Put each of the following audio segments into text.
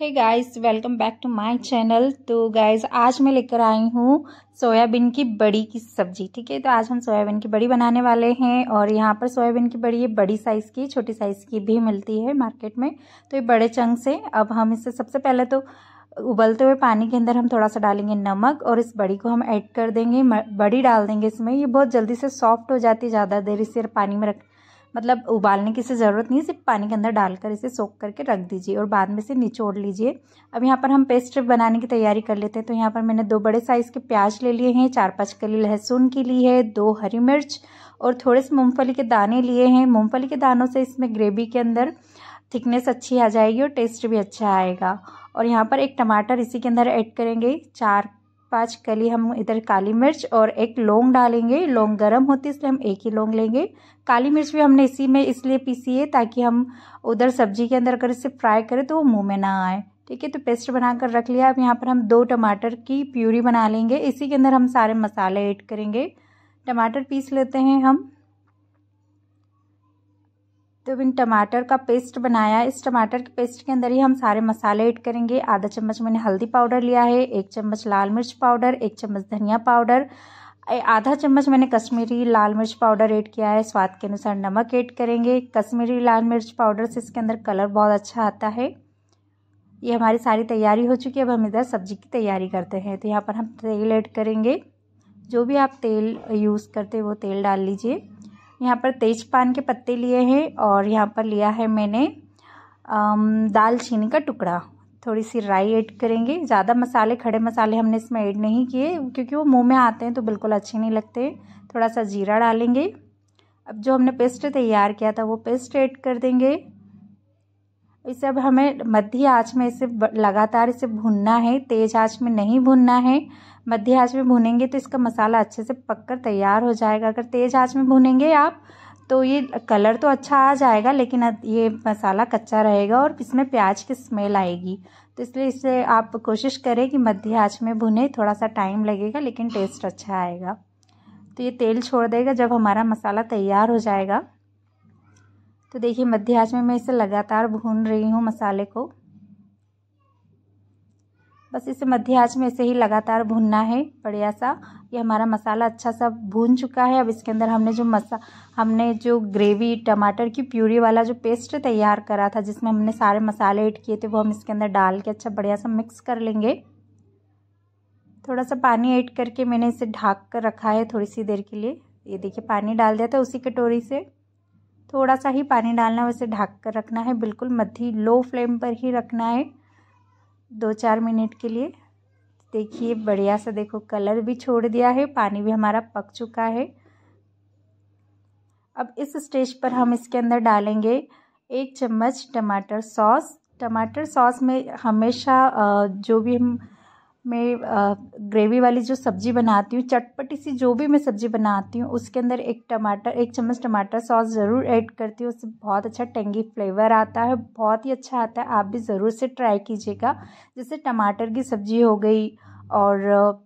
है guys welcome back to my channel तो guys आज मैं लेकर आई हूँ सोयाबीन की बड़ी की सब्जी ठीक है तो आज हम सोयाबीन की बड़ी बनाने वाले हैं और यहाँ पर सोयाबीन की बड़ी ये बड़ी साइज़ की छोटी साइज़ की भी मिलती है मार्केट में तो ये बड़े चंग से अब हम इसे सबसे पहले तो उबलते हुए पानी के अंदर हम थोड़ा सा डालेंगे नमक और इस बड़ी को हम ऐड कर देंगे बड़ी डाल देंगे इसमें ये बहुत जल्दी से सॉफ्ट हो जाती है ज़्यादा देर इसे पानी में रख मतलब उबालने की इसे ज़रूरत नहीं है सिर्फ पानी के अंदर डालकर इसे सोख करके रख दीजिए और बाद में इसे निचोड़ लीजिए अब यहाँ पर हम पेस्ट बनाने की तैयारी कर लेते हैं तो यहाँ पर मैंने दो बड़े साइज़ के प्याज ले लिए हैं चार पाँच कली लहसुन की ली है दो हरी मिर्च और थोड़े से मूँगफली के दाने लिए हैं मूँगफली के दानों से इसमें ग्रेवी के अंदर थिकनेस अच्छी आ जाएगी और टेस्ट भी अच्छा आएगा और यहाँ पर एक टमाटर इसी के अंदर ऐड करेंगे चार पांच कली हम इधर काली मिर्च और एक लौंग डालेंगे लौंग गर्म होती है इसलिए हम एक ही लौंग लेंगे काली मिर्च भी हमने इसी में इसलिए पीसी है ताकि हम उधर सब्जी के अंदर अगर इसे फ्राई करें तो वो मुंह में ना आए ठीक है तो पेस्ट बनाकर रख लिया अब यहाँ पर हम दो टमाटर की प्यूरी बना लेंगे इसी के अंदर हम सारे मसाले ऐड करेंगे टमाटर पीस लेते हैं हम तो इन टमाटर का पेस्ट बनाया इस टमाटर के पेस्ट के अंदर ही हम सारे मसाले ऐड करेंगे आधा चम्मच मैंने हल्दी पाउडर लिया है एक चम्मच लाल मिर्च पाउडर एक चम्मच धनिया पाउडर आधा चम्मच मैंने कश्मीरी लाल मिर्च पाउडर ऐड किया है स्वाद के अनुसार नमक ऐड करेंगे कश्मीरी लाल मिर्च पाउडर से इसके अंदर कलर बहुत अच्छा आता है ये हमारी सारी तैयारी हो चुकी है अब हम इधर सब्जी की तैयारी करते हैं तो यहाँ पर हम तेल ऐड करेंगे जो भी आप तेल यूज़ करते हैं वो तेल डाल लीजिए यहाँ पर तेज पान के पत्ते लिए हैं और यहाँ पर लिया है मैंने दालचीनी का टुकड़ा थोड़ी सी राई ऐड करेंगे ज़्यादा मसाले खड़े मसाले हमने इसमें ऐड नहीं किए क्योंकि वो मुंह में आते हैं तो बिल्कुल अच्छे नहीं लगते थोड़ा सा जीरा डालेंगे अब जो हमने पेस्ट तैयार किया था वो पेस्ट ऐड कर देंगे इसे सब हमें मध्य आँच में इसे लगातार इसे भूनना है तेज़ आँच में नहीं भूनना है मध्य आँच में भूनेंगे तो इसका मसाला अच्छे से पककर तैयार हो जाएगा अगर तेज़ आँच में भूनेंगे आप तो ये कलर तो अच्छा आ जाएगा लेकिन ये मसाला कच्चा रहेगा और इसमें प्याज की स्मेल आएगी तो इसलिए इसे आप कोशिश करें कि मध्य आँच में भुने थोड़ा सा टाइम लगेगा लेकिन टेस्ट अच्छा आएगा तो ये तेल छोड़ देगा जब हमारा मसाला तैयार हो जाएगा तो देखिए मध्य आँच में मैं इसे लगातार भून रही हूँ मसाले को बस इसे मध्य आँच में इसे ही लगातार भूनना है बढ़िया सा ये हमारा मसाला अच्छा सा भून चुका है अब इसके अंदर हमने जो मसा हमने जो ग्रेवी टमाटर की प्यूरी वाला जो पेस्ट तैयार करा था जिसमें हमने सारे मसाले ऐड किए थे वो हम इसके अंदर डाल के अच्छा बढ़िया सा मिक्स कर लेंगे थोड़ा सा पानी ऐड करके मैंने इसे ढाक कर रखा है थोड़ी सी देर के लिए ये देखिए पानी डाल दिया था उसी कटोरी से थोड़ा सा ही पानी डालना है उसे ढक कर रखना है बिल्कुल मध्य लो फ्लेम पर ही रखना है दो चार मिनट के लिए देखिए बढ़िया सा देखो कलर भी छोड़ दिया है पानी भी हमारा पक चुका है अब इस स्टेज पर हम इसके अंदर डालेंगे एक चम्मच टमाटर सॉस टमाटर सॉस में हमेशा जो भी हम मैं ग्रेवी वाली जो सब्ज़ी बनाती हूँ चटपटी सी जो भी मैं सब्ज़ी बनाती हूँ उसके अंदर एक टमाटर एक चम्मच टमाटर सॉस ज़रूर ऐड करती हूँ उससे बहुत अच्छा टेंगी फ्लेवर आता है बहुत ही अच्छा आता है आप भी ज़रूर से ट्राई कीजिएगा जैसे टमाटर की सब्ज़ी हो गई और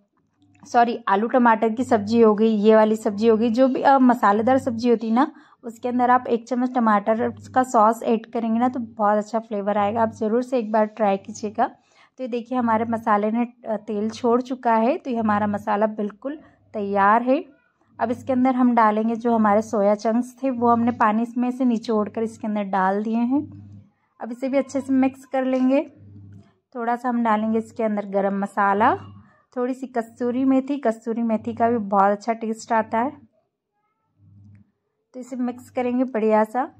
सॉरी आलू टमाटर की सब्ज़ी हो गई ये वाली सब्ज़ी हो गई जो भी मसालेदार सब्ज़ी होती है ना उसके अंदर आप एक चम्मच टमाटर का सॉस ऐड करेंगे ना तो बहुत अच्छा फ्लेवर आएगा आप ज़रूर से एक बार ट्राई कीजिएगा तो ये देखिए हमारे मसाले ने तेल छोड़ चुका है तो ये हमारा मसाला बिल्कुल तैयार है अब इसके अंदर हम डालेंगे जो हमारे सोया चंक्स थे वो हमने पानी इसमें से निचोड़ कर इसके अंदर डाल दिए हैं अब इसे भी अच्छे से मिक्स कर लेंगे थोड़ा सा हम डालेंगे इसके अंदर गरम मसाला थोड़ी सी कस्तूरी मेथी कस्तूरी मेथी का भी बहुत अच्छा टेस्ट आता है तो इसे मिक्स करेंगे बढ़िया सा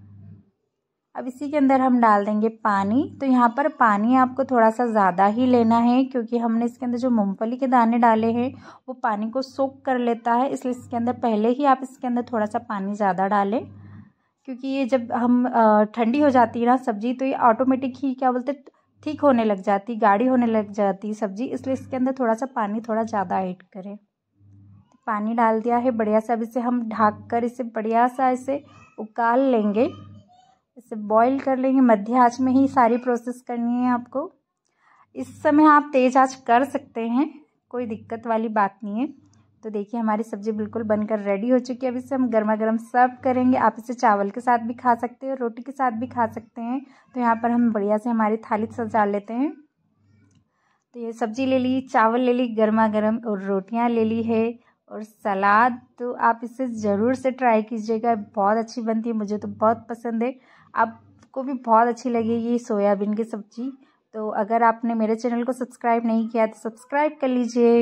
अब इसी के अंदर हम डाल देंगे पानी तो यहाँ पर पानी आपको थोड़ा सा ज़्यादा ही लेना है क्योंकि हमने इसके अंदर जो मूंगफली के दाने डाले हैं वो पानी को सोख कर लेता है इसलिए इसके अंदर पहले ही आप इसके अंदर थोड़ा सा पानी ज़्यादा डालें क्योंकि ये जब हम ठंडी हो जाती है ना सब्ज़ी तो ये ऑटोमेटिक ही क्या बोलते ठीक होने लग जाती गाढ़ी होने लग जाती सब्ज़ी इसलिए इसके अंदर थोड़ा सा पानी थोड़ा ज़्यादा ऐड करें पानी डाल दिया है बढ़िया सा अब इसे हम ढाक कर इसे बढ़िया सा इसे उकाल लेंगे इसे बॉईल कर लेंगे मध्य आँच में ही सारी प्रोसेस करनी है आपको इस समय आप तेज़ आँच कर सकते हैं कोई दिक्कत वाली बात नहीं है तो देखिए हमारी सब्ज़ी बिल्कुल बनकर रेडी हो चुकी है अब इसे हम गर्मा गर्म सर्व करेंगे आप इसे चावल के साथ भी खा सकते हैं रोटी के साथ भी खा सकते हैं तो यहाँ पर हम बढ़िया से हमारी थाली सजा लेते हैं तो ये सब्ज़ी ले ली चावल ले ली गर्मा गर्म और रोटियाँ ले ली है और सलाद तो आप इसे ज़रूर से ट्राई कीजिएगा बहुत अच्छी बनती है मुझे तो बहुत पसंद है आपको भी बहुत अच्छी लगेगी सोयाबीन की सब्ज़ी तो अगर आपने मेरे चैनल को सब्सक्राइब नहीं किया तो सब्सक्राइब कर लीजिए